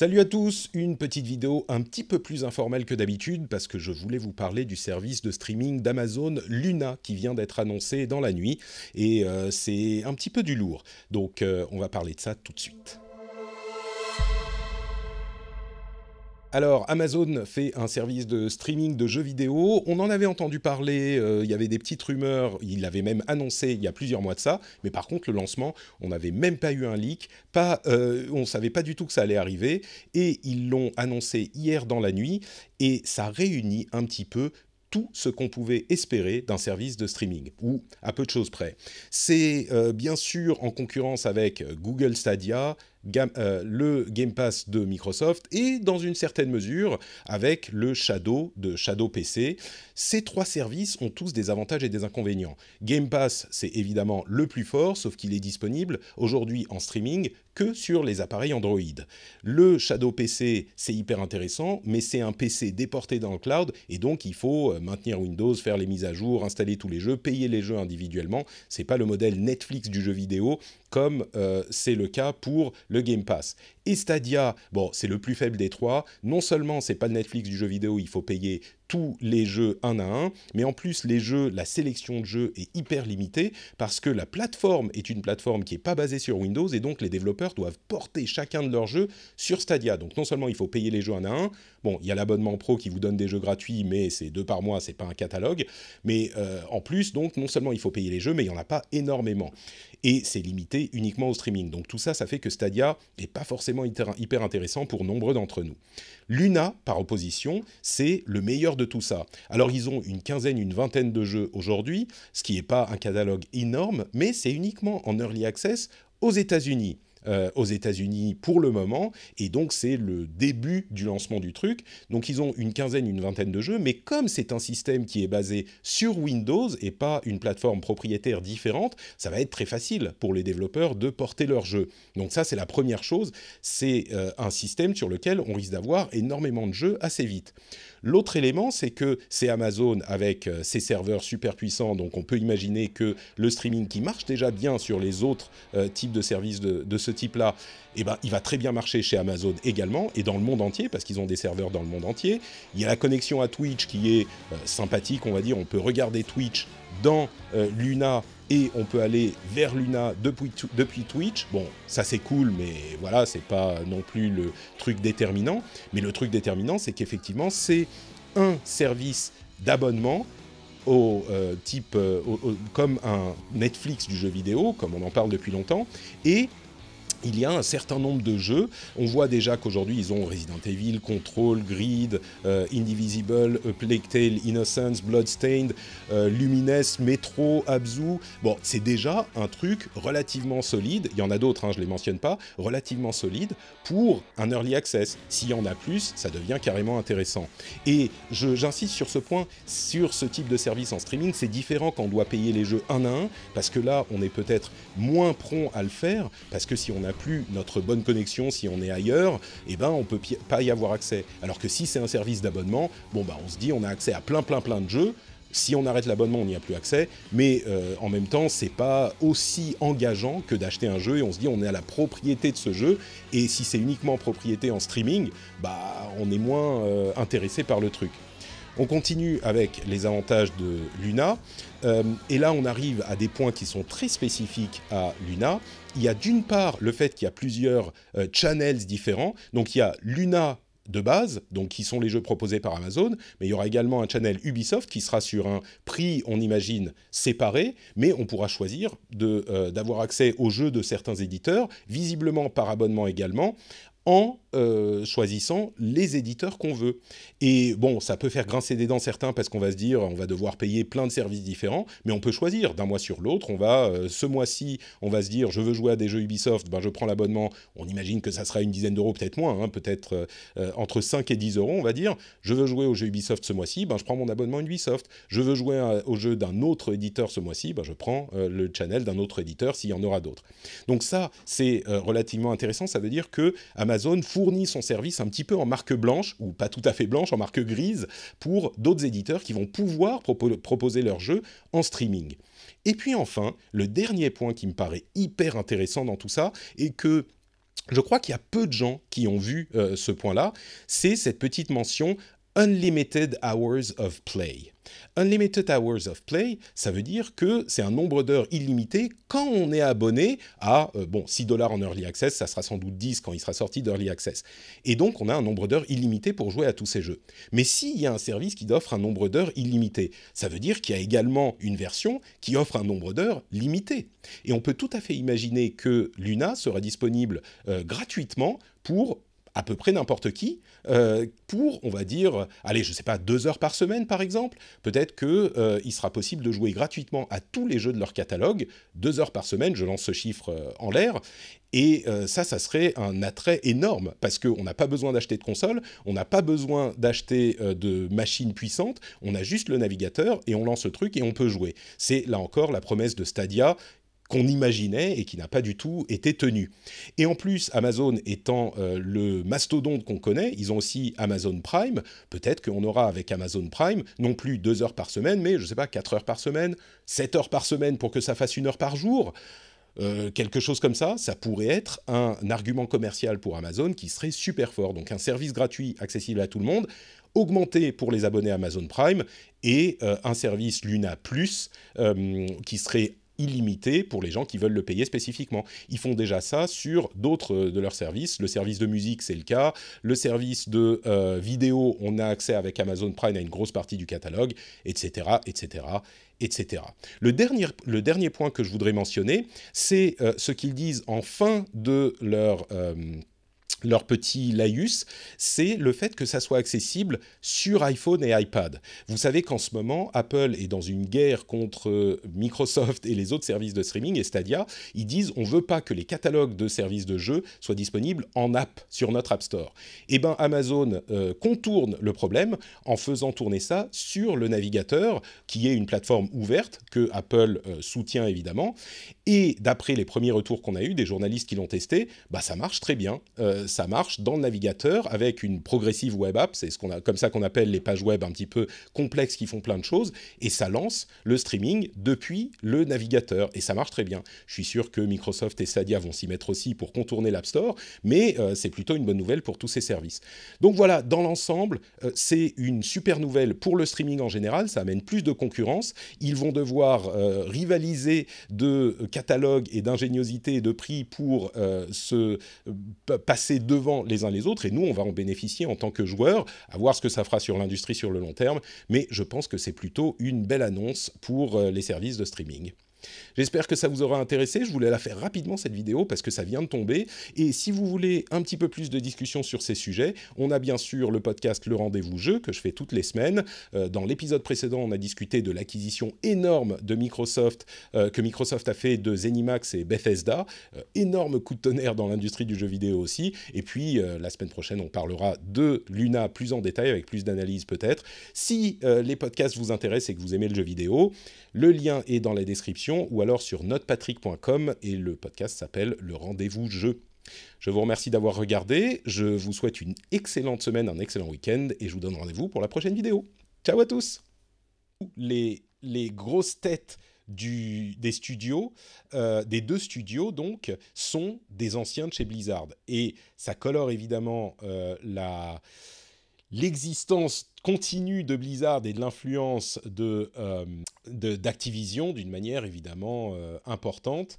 Salut à tous, une petite vidéo un petit peu plus informelle que d'habitude parce que je voulais vous parler du service de streaming d'Amazon Luna qui vient d'être annoncé dans la nuit et euh, c'est un petit peu du lourd. Donc euh, on va parler de ça tout de suite. Alors, Amazon fait un service de streaming de jeux vidéo. On en avait entendu parler, euh, il y avait des petites rumeurs, il l'avait même annoncé il y a plusieurs mois de ça. Mais par contre, le lancement, on n'avait même pas eu un leak, euh, on ne savait pas du tout que ça allait arriver. Et ils l'ont annoncé hier dans la nuit. Et ça réunit un petit peu tout ce qu'on pouvait espérer d'un service de streaming, ou à peu de choses près. C'est euh, bien sûr en concurrence avec Google Stadia, euh, le Game Pass de Microsoft et dans une certaine mesure avec le Shadow de Shadow PC. Ces trois services ont tous des avantages et des inconvénients. Game Pass, c'est évidemment le plus fort, sauf qu'il est disponible aujourd'hui en streaming que sur les appareils Android. Le Shadow PC, c'est hyper intéressant, mais c'est un PC déporté dans le cloud et donc il faut euh, maintenir Windows, faire les mises à jour, installer tous les jeux, payer les jeux individuellement. C'est pas le modèle Netflix du jeu vidéo comme euh, c'est le cas pour le Game Pass. Stadia, bon, c'est le plus faible des trois. Non seulement c'est pas le Netflix du jeu vidéo, il faut payer tous les jeux un à un, mais en plus les jeux, la sélection de jeux est hyper limitée parce que la plateforme est une plateforme qui n'est pas basée sur Windows et donc les développeurs doivent porter chacun de leurs jeux sur Stadia. Donc non seulement il faut payer les jeux un à un, bon, il y a l'abonnement pro qui vous donne des jeux gratuits, mais c'est deux par mois, c'est pas un catalogue, mais euh, en plus donc non seulement il faut payer les jeux, mais il y en a pas énormément et c'est limité uniquement au streaming. Donc tout ça, ça fait que Stadia n'est pas forcément hyper intéressant pour nombre d'entre nous. Luna, par opposition, c'est le meilleur de tout ça. Alors ils ont une quinzaine, une vingtaine de jeux aujourd'hui, ce qui n'est pas un catalogue énorme, mais c'est uniquement en early access aux États-Unis. Euh, aux États-Unis pour le moment, et donc c'est le début du lancement du truc. Donc ils ont une quinzaine, une vingtaine de jeux, mais comme c'est un système qui est basé sur Windows et pas une plateforme propriétaire différente, ça va être très facile pour les développeurs de porter leurs jeux. Donc ça, c'est la première chose, c'est euh, un système sur lequel on risque d'avoir énormément de jeux assez vite. L'autre élément, c'est que c'est Amazon avec euh, ses serveurs super puissants, donc on peut imaginer que le streaming qui marche déjà bien sur les autres euh, types de services de, ce type-là, eh ben, il va très bien marcher chez Amazon également et dans le monde entier parce qu'ils ont des serveurs dans le monde entier. Il y a la connexion à Twitch qui est euh, sympathique, on va dire, on peut regarder Twitch dans euh, Luna et on peut aller vers Luna depuis, Twitch. Bon, ça c'est cool, mais voilà, c'est pas non plus le truc déterminant. Mais le truc déterminant, c'est qu'effectivement, c'est un service d'abonnement au euh, type, euh, comme un Netflix du jeu vidéo, comme on en parle depuis longtemps, et il y a un certain nombre de jeux. On voit déjà qu'aujourd'hui, ils ont Resident Evil, Control, Grid, euh, Indivisible, A Plague Tale, Innocence, Bloodstained, euh, Lumines, Metro, Abzu. Bon, c'est déjà un truc relativement solide. Il y en a d'autres, hein, je ne les mentionne pas. Relativement solide pour un early access. S'il y en a plus, ça devient carrément intéressant. Et j'insiste sur ce point, sur ce type de service en streaming, c'est différent quand on doit payer les jeux un à un, parce que là, on est peut-être moins prompt à le faire, parce que si on a plus notre bonne connexion si on est ailleurs, eh ben on peut pas y avoir accès. Alors que si c'est un service d'abonnement, bon bah on se dit on a accès à plein plein plein de jeux. Si on arrête l'abonnement, on n'y a plus accès, mais euh, en même temps, c'est pas aussi engageant que d'acheter un jeu et on se dit on est à la propriété de ce jeu. Et si c'est uniquement propriété en streaming, bah on est moins euh, intéressé par le truc. On continue avec les avantages de Luna. Euh, et là, on arrive à des points qui sont très spécifiques à Luna. Il y a d'une part le fait qu'il y a plusieurs euh, channels différents. Donc il y a Luna de base, donc qui sont les jeux proposés par Amazon, mais il y aura également un channel Ubisoft qui sera sur un prix, on imagine, séparé, mais on pourra choisir euh, d'avoir accès aux jeux de certains éditeurs, visiblement par abonnement également, en euh, choisissant les éditeurs qu'on veut. Et bon, ça peut faire grincer des dents certains parce qu'on va se dire on va devoir payer plein de services différents, mais on peut choisir d'un mois sur l'autre. On va euh, ce mois-ci, on va se dire je veux jouer à des jeux Ubisoft, ben je prends l'abonnement. On imagine que ça sera une dizaine d'euros, peut-être moins, hein, peut-être euh, entre 5 et 10 euros. On va dire je veux jouer aux jeux Ubisoft ce mois-ci, ben je prends mon abonnement Ubisoft. Je veux jouer aux au jeu d'un autre éditeur ce mois-ci, ben je prends le channel d'un autre éditeur s'il y en aura d'autres. Donc ça, c'est relativement intéressant. Ça veut dire que Amazon fout fournit son service un petit peu en marque blanche, ou pas tout à fait blanche, en marque grise, pour d'autres éditeurs qui vont pouvoir proposer leurs jeux en streaming. Et puis enfin, le dernier point qui me paraît hyper intéressant dans tout ça, et que je crois qu'il y a peu de gens qui ont vu euh, ce point-là, c'est cette petite mention Unlimited Hours of Play. Unlimited Hours of Play, ça veut dire que c'est un nombre d'heures illimité quand on est abonné à, euh, bon, 6 dollars en Early Access, ça sera sans doute 10 quand il sera sorti d'Early Access. Et donc, on a un nombre d'heures illimité pour jouer à tous ces jeux. Mais s'il y a un service qui offre un nombre d'heures illimité, ça veut dire qu'il y a également une version qui offre un nombre d'heures limité. Et on peut tout à fait imaginer que Luna sera disponible euh, gratuitement pour à peu près n'importe qui euh, pour, on va dire, allez, je ne sais pas, deux heures par semaine par exemple. Peut-être qu'il euh, sera possible de jouer gratuitement à tous les jeux de leur catalogue, deux heures par semaine, je lance ce chiffre euh, en l'air. Et euh, ça, ça serait un attrait énorme parce qu'on n'a pas besoin d'acheter de console, on n'a pas besoin d'acheter de machine puissante, on a juste le navigateur et on lance le truc et on peut jouer. C'est là encore la promesse de Stadia qu'on imaginait et qui n'a pas du tout été tenu. Et en plus, Amazon étant euh, le mastodonte qu'on connaît, ils ont aussi Amazon Prime. Peut-être qu'on aura avec Amazon Prime non plus deux heures par semaine, mais je ne sais pas, quatre heures par semaine, sept heures par semaine pour que ça fasse une heure par jour. Euh, quelque chose comme ça, ça pourrait être un argument commercial pour Amazon qui serait super fort. Donc un service gratuit accessible à tout le monde, augmenté pour les abonnés Amazon Prime et euh, un service Luna Plus qui serait illimité pour les gens qui veulent le payer spécifiquement. Ils font déjà ça sur d'autres euh, de leurs services. Le service de musique, c'est le cas. Le service de euh, vidéo, on a accès avec Amazon Prime à une grosse partie du catalogue, etc., etc., etc. Le dernier, le dernier point que je voudrais mentionner, c'est euh, ce qu'ils disent en fin de leur leur petit laïus, c'est le fait que ça soit accessible sur iPhone et iPad. Vous savez qu'en ce moment, Apple est dans une guerre contre euh, Microsoft et les autres services de streaming et Stadia. Ils disent on veut pas que les catalogues de services de jeux soient disponibles en app sur notre App Store. Eh ben Amazon euh, contourne le problème en faisant tourner ça sur le navigateur, qui est une plateforme ouverte que Apple euh, soutient évidemment. Et d'après les premiers retours qu'on a eu des journalistes qui l'ont testé, bah ça marche très bien ça marche dans le navigateur avec une progressive web app, c'est ce qu'on a, comme ça qu'on appelle les pages web un petit peu complexes qui font plein de choses, et ça lance le streaming depuis le navigateur, et ça marche très bien. Je suis sûr que Microsoft et Stadia vont s'y mettre aussi pour contourner l'App Store, mais euh, c'est plutôt une bonne nouvelle pour tous ces services. Donc voilà, dans l'ensemble, euh, c'est une super nouvelle pour le streaming en général, ça amène plus de concurrence, ils vont devoir euh, rivaliser de catalogue et d'ingéniosité et de prix pour se passer devant les uns les autres et nous, on va en bénéficier en tant que joueurs, à voir ce que ça fera sur l'industrie sur le long terme. Mais je pense que c'est plutôt une belle annonce pour euh, les services de streaming. J'espère que ça vous aura intéressé. Je voulais la faire rapidement cette vidéo parce que ça vient de tomber. Et si vous voulez un petit peu plus de discussion sur ces sujets, on a bien sûr le podcast Le Rendez-vous Jeu que je fais toutes les semaines. Euh, dans l'épisode précédent, on a discuté de l'acquisition énorme de Microsoft euh, que Microsoft a fait de Zenimax et Bethesda. Euh, énorme coup de tonnerre dans l'industrie du jeu vidéo aussi. Et puis la semaine prochaine, on parlera de Luna plus en détail avec plus d'analyse peut-être. Si les podcasts vous intéressent et que vous aimez le jeu vidéo, le lien est dans la description ou alors sur notepatrick.com et le podcast s'appelle Le rendez-vous jeu. Je vous remercie d'avoir regardé, je vous souhaite une excellente semaine, un excellent week-end et je vous donne rendez-vous pour la prochaine vidéo. Ciao à tous les, les grosses têtes du, des studios, euh, des deux studios donc, sont des anciens de chez Blizzard. Et ça colore évidemment euh, la l'existence continue de Blizzard et de l'influence euh, d'Activision de, d'une manière évidemment euh, importante.